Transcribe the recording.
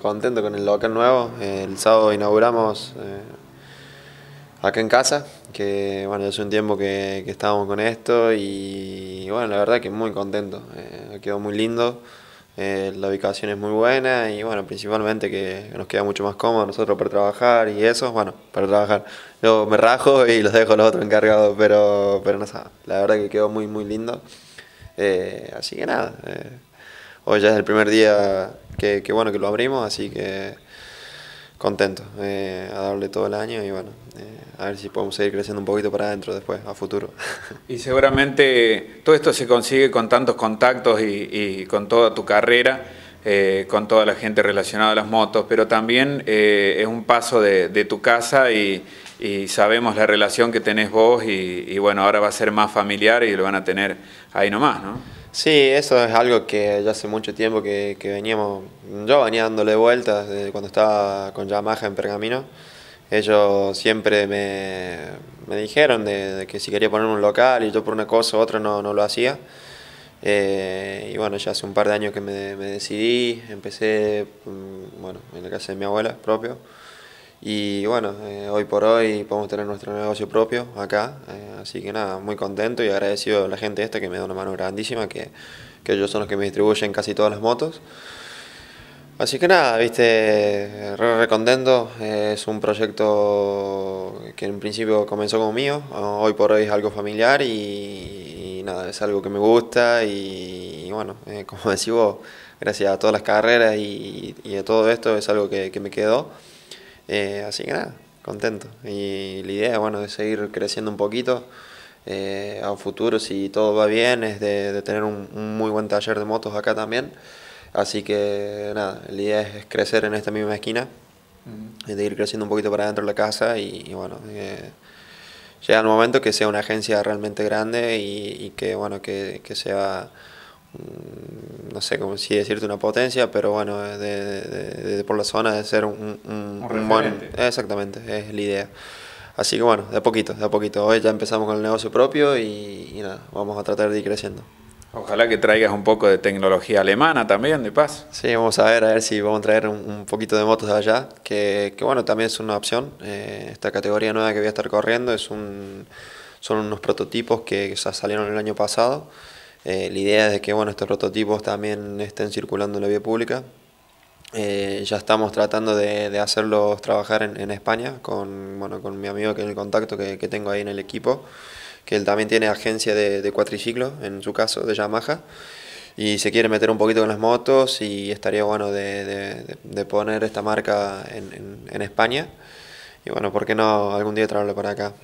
Contento con el local nuevo. el sábado inauguramos eh, acá en casa, que bueno, hace un tiempo que, estábamos con esto y bueno, la verdad que muy contento. Eh, quedó muy lindo, eh, la ubicación es muy buena y bueno, principalmente que nos queda mucho más cómodo nosotros para trabajar y eso, bueno, para trabajar. Yo me rajo y los dejo los otros encargados, pero, pero no La verdad que quedó muy, muy lindo. así que nada hoy ya es el primer día que, bueno, que lo abrimos, así que contento eh, a darle todo el año y bueno, eh, a ver si podemos seguir creciendo un poquito para adentro después, a futuro. Y seguramente todo esto se consigue con tantos contactos y, con toda tu carrera, eh, con toda la gente relacionada a las motos, pero también es un paso de, de tu casa y, y sabemos la relación que tenés vos y, bueno, ahora va a ser más familiar y lo van a tener ahí nomás, ¿no? Sí, eso es algo que ya hace mucho tiempo que, veníamos, yo venía dándole vueltas desde cuando estaba con Yamaha en Pergamino. Ellos siempre me, dijeron de, que si quería poner un local y yo por una cosa u otra no, lo hacía. Eh, y bueno, ya hace un par de años que me, decidí, empecé mm, bueno, en la casa de mi abuela propio. Y bueno, eh, hoy por hoy podemos tener nuestro negocio propio acá, eh, así que nada, muy contento y agradecido a la gente esta que me da una mano grandísima, que, que ellos son los que me distribuyen casi todas las motos. Así que nada, viste, re, contento. Eh, es un proyecto que en principio comenzó como mío, hoy por hoy es algo familiar y, nada, es algo que me gusta y, bueno, como decís gracias a todas las carreras y, y, a todo esto es algo que, que me quedó. Eh, así que nada, contento. Y la idea, bueno, de seguir creciendo un poquito. Eh, a futuro, si todo va bien, es de, tener un, muy buen taller de motos acá también. Así que nada, la idea es, crecer en esta misma esquina, de ir creciendo un poquito para dentro de la casa y, bueno, eh, llega el momento que sea una agencia realmente grande y, que bueno, que, que sea Mm, no sé cómo si decirte una potencia, pero bueno, de, por la zona de ser un, buen... Exactamente, es la idea. Así que bueno, de a poquito, de a poquito. Hoy ya empezamos con el negocio propio y, nada, vamos a tratar de ir creciendo. Ojalá que traigas un poco de tecnología alemana también, de paz. Sí, vamos a ver, a ver si vamos a traer un, poquito de motos de allá, que, que bueno, también es una opción. Eh, esta categoría nueva que voy a estar corriendo es un, son unos prototipos que salieron el año pasado. Eh, la idea es de que bueno, estos prototipos también estén circulando en la vía pública. Eh, ya estamos tratando de, hacerlos trabajar en, España con, bueno, con mi amigo que es el contacto que, tengo ahí en el equipo, que él también tiene agencia de, de cuatriciclos, en su caso, de Yamaha y se quiere meter un poquito con las motos y estaría bueno de, poner esta marca en, en, España. Y bueno, ¿por qué no algún día traerlo para acá?